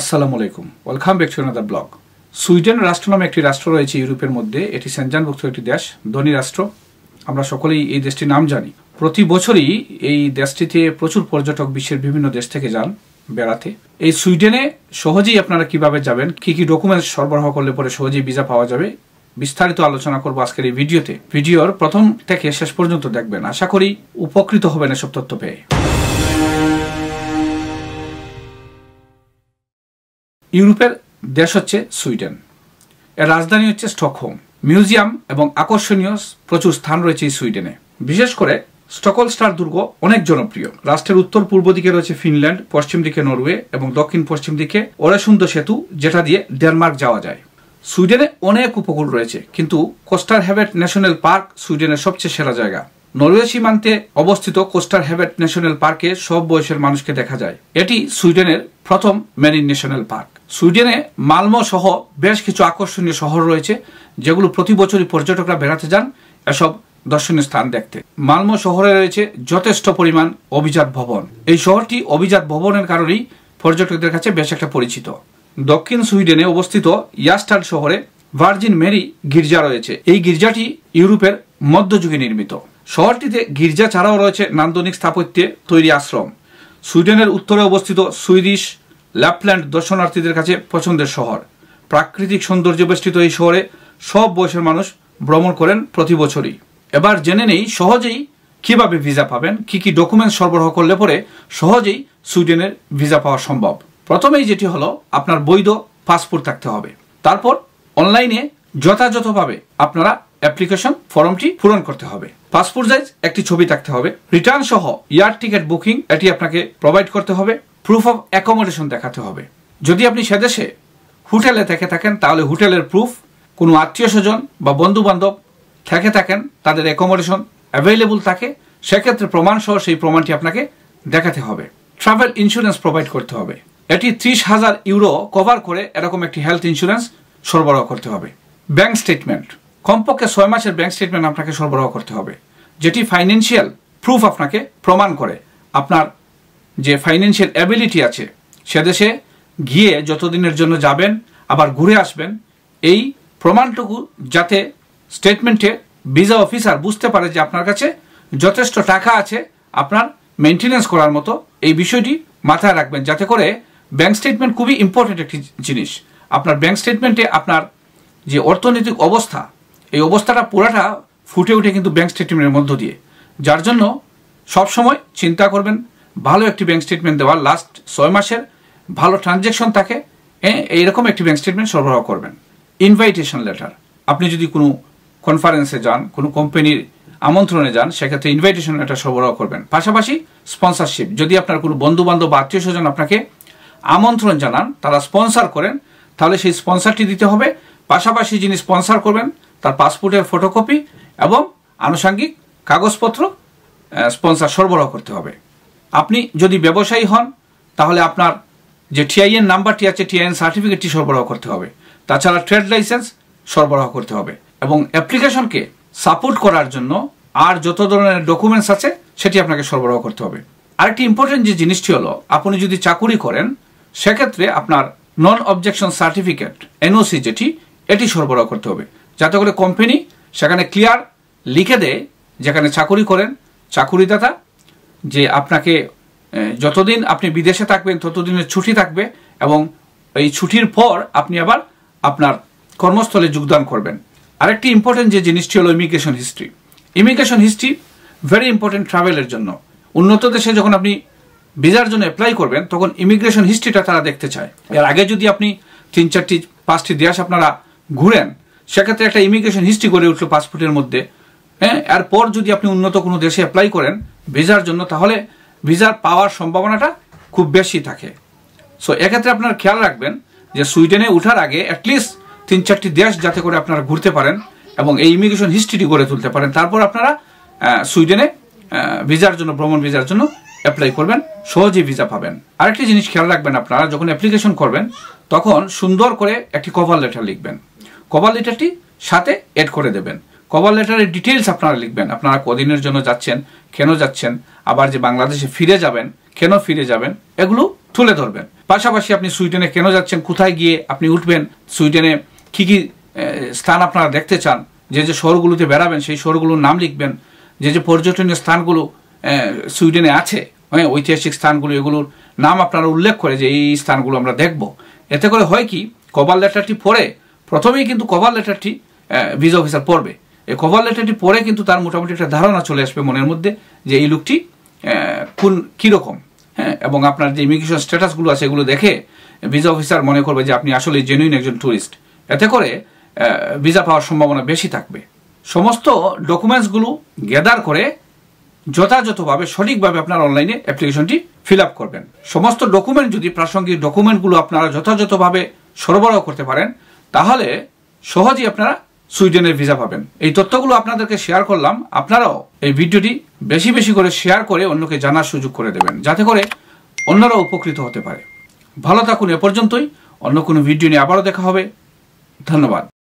আসসালামু আলাইকুম welcome back to another blog Sweden রাষ্ট্র নামে একটি রাষ্ট্র রয়েছে ইউরোপের মধ্যে এটি সেন্টজানভুক্ত একটি দেশ ধনী রাষ্ট্র আমরা সকলেই এই দেশটির নাম জানি প্রতি বছরই এই দেশটিতে প্রচুর পর্যটক বিশ্বের বিভিন্ন দেশ থেকে যান বেড়াতে এই সুইডেনে সহজেই আপনারা কিভাবে যাবেন কি কি ডকুমেন্টস সরবরাহ করলে পরে সহজেই ভিসা পাওয়া যাবে বিস্তারিত আলোচনা করবো আজকের এই ভিডিওতে ভিডিওর প্রথম থেকে শেষ পর্যন্ত দেখবেন আশা করি উপকৃত হবেন এসব তথ্য পেয়ে ইউরোপের দেশ হচ্ছে সুইডেন এর রাজধানী হচ্ছে স্টকহোম মিউজিয়াম এবং আকর্ষণীয় প্রচুর স্থান রয়েছে এই সুইডেনে বিশেষ করে স্টকল স্টার দুর্গ অনেক জনপ্রিয় রাষ্ট্রের উত্তর পূর্ব দিকে রয়েছে ফিনল্যান্ড পশ্চিম দিকে নরওয়ে এবং দক্ষিণ পশ্চিম দিকে ওরাসুন্দ সেতু যেটা দিয়ে ডেনমার্ক যাওয়া যায় সুইডেনে অনেক উপকূল রয়েছে কিন্তু কোস্টার হ্যাভেট ন্যাশনাল পার্ক সুইডেনের সবচেয়ে সেরা জায়গা নরওয়ে সীমান্তে অবস্থিত কোস্টার হ্যাভেট ন্যাশনাল পার্কে সব বয়সের মানুষকে দেখা যায় এটি সুইডেনের প্রথম মেরিন ন্যাশনাল পার্ক সুইডেনে মালমো সহ বেশ কিছু আকর্ষণীয় শহর রয়েছে যেগুলো প্রতি বছরই পর্যটকরা বেড়াতে যান এসব দর্শনীয় স্থান দেখতে মালমো শহরে রয়েছে যথেষ্ট পরিমাণ অভিজাত ভবন এই শহরটি অভিজাত ভবনের কারণেই পর্যটকদের কাছে বেশ একটা পরিচিত দক্ষিণ সুইডেনে অবস্থিত ইয়াস্টাল শহরে ভার্জিন মেরি গির্জা রয়েছে এই গির্জাটি ইউরোপের মধ্যযুগে নির্মিত শহরটিতে গির্জা ছাড়াও রয়েছে নান্দনিক স্থাপত্যে তৈরি আশ্রম সুইডেনের উত্তরে অবস্থিত সুইডিশ ল্যাপল্যান্ড দর্শনার্থীদের কাছে পছন্দের শহর প্রাকৃতিক সৌন্দর্য বেষ্টিত এই শহরে সব বয়সের মানুষ ভ্রমণ করেন প্রতি বছরই এবার জেনে নেই সহজেই কিভাবে ভিসা পাবেন কি কি ডকুমেন্টস সরবরাহ করলে পরে সহজেই সুইডেনের ভিসা পাওয়া সম্ভব প্রথমেই যেটি হলো আপনার বৈধ পাসপোর্ট থাকতে হবে তারপর অনলাইনে যথাযথভাবে আপনারা অ্যাপ্লিকেশন ফর্মটি পূরণ করতে হবে পাসপোর্ট সাইজ একটি ছবি থাকতে হবে রিটার্ন সহ এয়ার টিকিট বুকিং এটি আপনাকে প্রোভাইড করতে হবে প্রুফ অফ অ্যাকোমোডেশন দেখাতে হবে যদি আপনি সেদেশে হোটেলে থেকে থাকেন তাহলে হোটেলের প্রুফ কোনো আত্মীয় স্বজন বা বন্ধুবান্ধব থেকে থাকেন তাদের অ্যাকোমোডেশন অ্যাভেলেবল থাকে সেক্ষেত্রে প্রমাণসহ সেই প্রমাণটি আপনাকে দেখাতে হবে ট্রাভেল ইন্স্যুরেন্স প্রোভাইড করতে হবে এটি ত্রিশ হাজার ইউরো কভার করে এরকম একটি হেলথ ইন্স্যুরেন্স সরবরাহ করতে হবে ব্যাংক স্টেটমেন্ট কমপক্ষে ছয় মাসের ব্যাংক স্টেটমেন্ট আপনাকে সরবরাহ করতে হবে যেটি ফাইন্যান্সিয়াল প্রুফ আপনাকে প্রমাণ করে আপনার যে ফাইন্যান্সিয়াল অ্যাবিলিটি আছে সে দেশে গিয়ে যতদিনের জন্য যাবেন আবার ঘুরে আসবেন এই প্রমাণটুকু যাতে স্টেটমেন্টে ভিসা অফিসার বুঝতে পারে যে আপনার কাছে যথেষ্ট টাকা আছে আপনার মেনটেন্যান্স করার মতো এই বিষয়টি মাথায় রাখবেন যাতে করে ব্যাংক স্টেটমেন্ট খুবই ইম্পর্টেন্ট একটি জিনিস আপনার ব্যাংক স্টেটমেন্টে আপনার যে অর্থনৈতিক অবস্থা এই অবস্থাটা পুরাটা ফুটে উঠে কিন্তু ব্যাংক স্টেটমেন্টের মধ্য দিয়ে যার জন্য সবসময় চিন্তা করবেন ভালো একটি ব্যাংক স্টেটমেন্ট দেওয়ার লাস্ট ছয় মাসের ভালো ট্রানজ্যাকশন থাকে হ্যাঁ, এইরকম একটি ব্যাংক স্টেটমেন্ট সরবরাহ করবেন ইনভাইটেশন লেটার আপনি যদি কোনো কনফারেন্সে যান কোনো কোম্পানির আমন্ত্রণে যান সেক্ষেত্রে ইনভাইটেশন লেটার সরবরাহ করবেন পাশাপাশি স্পন্সারশিপ যদি আপনার কোনো বন্ধু বান্ধব বা আত্মীয় স্বজন আপনাকে আমন্ত্রণ জানান তারা স্পন্সার করেন তাহলে সেই স্পন্সারটি দিতে হবে পাশাপাশি যিনি স্পন্সার করবেন তার পাসপোর্টের ফটোকপি এবং আনুষাঙ্গিক কাগজপত্র স্পন্সার সরবরাহ করতে হবে আপনি যদি ব্যবসায়ী হন তাহলে আপনার যে টিআইএন নাম্বারটি আছে টিআইএন সার্টিফিকেটটি সরবরাহ করতে হবে তাছাড়া ট্রেড লাইসেন্স সরবরাহ করতে হবে এবং অ্যাপ্লিকেশনকে সাপোর্ট করার জন্য আর যত ধরনের ডকুমেন্টস আছে সেটি আপনাকে সরবরাহ করতে হবে আরেকটি ইম্পর্টেন্ট যে জিনিসটি হলো আপনি যদি চাকুরি করেন সেক্ষেত্রে আপনার নন অবজেকশন সার্টিফিকেট এনওসি যেটি এটি সরবরাহ করতে হবে যাতে করে কোম্পানি সেখানে ক্লিয়ার লিখে দেয় যেখানে চাকুরি করেন চাকুরিদাতা যে আপনাকে যতদিন আপনি বিদেশে থাকবেন ততদিনের ছুটি থাকবে এবং এই ছুটির পর আপনি আবার আপনার কর্মস্থলে যোগদান করবেন আরেকটি ইম্পর্টেন্ট যে জিনিসটি হলো immigration history immigration history very important ট্রাভেলের জন্য উন্নত দেশে যখন আপনি ভিসার জন্য অ্যাপ্লাই করবেন তখন ইমিগ্রেশন হিস্ট্রিটা তারা দেখতে চায় এর আগে যদি আপনি তিন চারটি পাঁচটি দেশ আপনারা ঘুরেন সেক্ষেত্রে একটা ইমিগ্রেশন হিস্ট্রি গড়ে উঠলো পাসপোর্টের মধ্যে হ্যাঁ এরপর যদি আপনি উন্নত কোনো দেশে অ্যাপ্লাই করেন ভিসার জন্য তাহলে ভিসার পাওয়ার সম্ভাবনাটা খুব বেশি থাকে সো এক্ষেত্রে আপনার খেয়াল রাখবেন যে সুইডেনে ওঠার আগে অ্যাটলিস্ট তিন চারটি দেশ যাতে করে আপনারা ঘুরতে পারেন এবং এই ইমিগ্রেশন হিস্ট্রিটি গড়ে তুলতে পারেন তারপর আপনারা সুইডেনে ভিসার জন্য ভ্রমণ ভিসার জন্য অ্যাপ্লাই করবেন সহজেই ভিসা পাবেন আরেকটি জিনিস খেয়াল রাখবেন আপনারা যখন অ্যাপ্লিকেশন করবেন তখন সুন্দর করে একটি কভার লেটার লিখবেন কভার লেটারটি সাথে অ্যাড করে দেবেন কভার লেটারের ডিটেলস আপনারা লিখবেন আপনারা কদিনের জন্য যাচ্ছেন কেন যাচ্ছেন আবার যে বাংলাদেশে ফিরে যাবেন কেন ফিরে যাবেন এগুলো তুলে ধরবেন পাশাপাশি আপনি সুইডেনে কেন যাচ্ছেন কোথায় গিয়ে আপনি উঠবেন সুইডেনে কী কী স্থান আপনারা দেখতে চান যে যে শহরগুলোতে বেড়াবেন সেই শহরগুলোর নাম লিখবেন যে যে পর্যটনীয় স্থানগুলো সুইডেনে আছে হ্যাঁ ঐতিহাসিক স্থানগুলো এগুলোর নাম আপনারা উল্লেখ করে যে এই স্থানগুলো আমরা দেখব এতে করে হয় কি কভার লেটারটি পড়ে প্রথমেই কিন্তু কভার লেটারটি ভিজা অফিসার পড়বে এই কভার লেটারটি পরে কিন্তু তার মোটামুটি একটা ধারণা চলে আসবে মনের মধ্যে যে এই লোকটি কোন কীরকম হ্যাঁ এবং আপনার যে ইমিগ্রেশন স্ট্যাটাসগুলো আছে এগুলো দেখে ভিসা অফিসার মনে করবে যে আপনি আসলে জেনুইন একজন ট্যুরিস্ট এতে করে ভিসা পাওয়ার সম্ভাবনা বেশি থাকবে সমস্ত ডকুমেন্টসগুলো গ্যাদার করে যথাযথভাবে সঠিকভাবে আপনার অনলাইনে অ্যাপ্লিকেশনটি ফিল আপ করবেন সমস্ত ডকুমেন্ট যদি প্রাসঙ্গিক ডকুমেন্টগুলো আপনারা যথাযথভাবে সরবরাহ করতে পারেন তাহলে সহজেই আপনারা সুইডেনের ভিসা পাবেন এই তথ্যগুলো আপনাদেরকে শেয়ার করলাম আপনারাও এই ভিডিওটি বেশি বেশি করে শেয়ার করে অন্যকে জানার সুযোগ করে দেবেন যাতে করে অন্যরা উপকৃত হতে পারে ভালো থাকুন এ পর্যন্তই অন্য কোনো ভিডিও নিয়ে আবারও দেখা হবে ধন্যবাদ